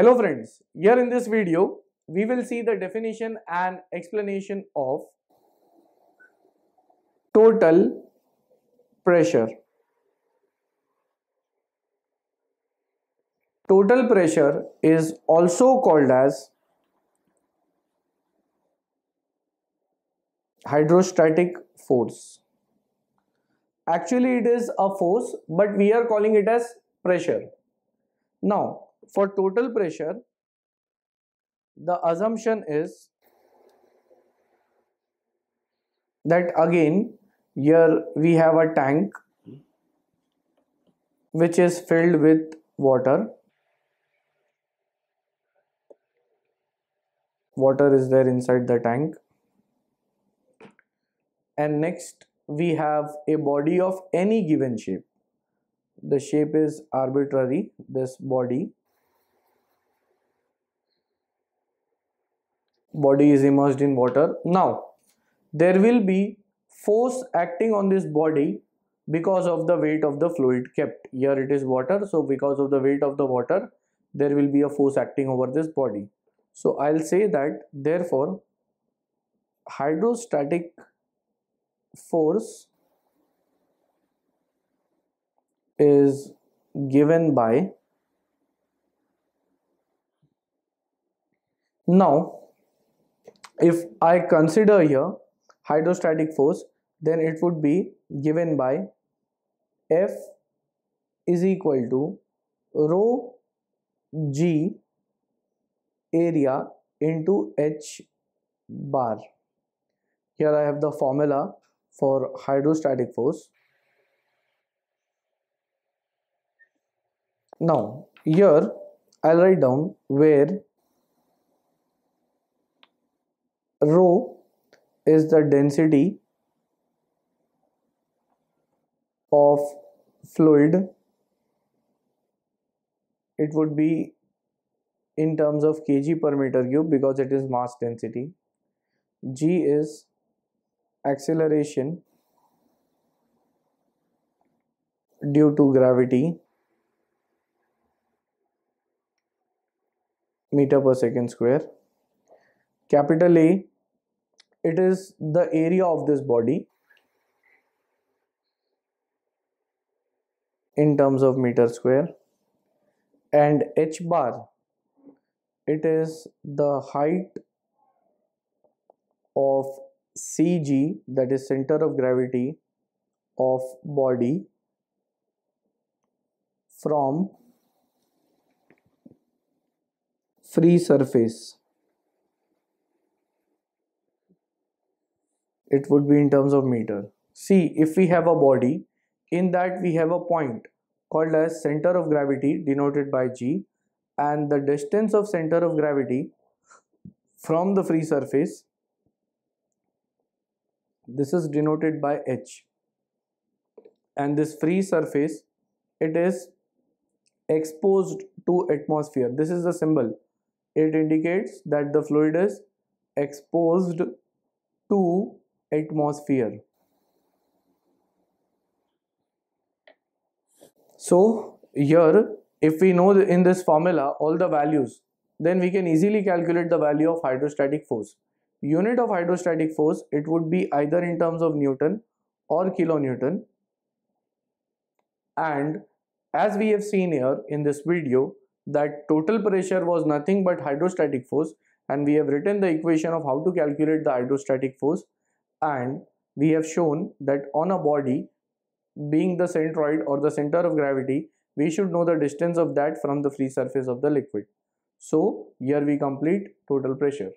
Hello friends, here in this video, we will see the definition and explanation of total pressure. Total pressure is also called as hydrostatic force. Actually, it is a force, but we are calling it as pressure. Now, for total pressure the assumption is that again here we have a tank which is filled with water water is there inside the tank and next we have a body of any given shape the shape is arbitrary this body body is immersed in water now there will be force acting on this body because of the weight of the fluid kept here it is water so because of the weight of the water there will be a force acting over this body so i'll say that therefore hydrostatic force is given by now if I consider here hydrostatic force then it would be given by F is equal to rho G area into H bar. Here I have the formula for hydrostatic force. Now here I'll write down where rho is the density of fluid it would be in terms of kg per meter cube because it is mass density g is acceleration due to gravity meter per second square capital A it is the area of this body in terms of meter square and h bar it is the height of cg that is center of gravity of body from free surface it would be in terms of meter see if we have a body in that we have a point called as center of gravity denoted by g and the distance of center of gravity from the free surface this is denoted by h and this free surface it is exposed to atmosphere this is the symbol it indicates that the fluid is exposed to atmosphere. So here if we know in this formula all the values then we can easily calculate the value of hydrostatic force. Unit of hydrostatic force it would be either in terms of Newton or kilonewton and as we have seen here in this video that total pressure was nothing but hydrostatic force and we have written the equation of how to calculate the hydrostatic force and we have shown that on a body being the centroid or the center of gravity we should know the distance of that from the free surface of the liquid so here we complete total pressure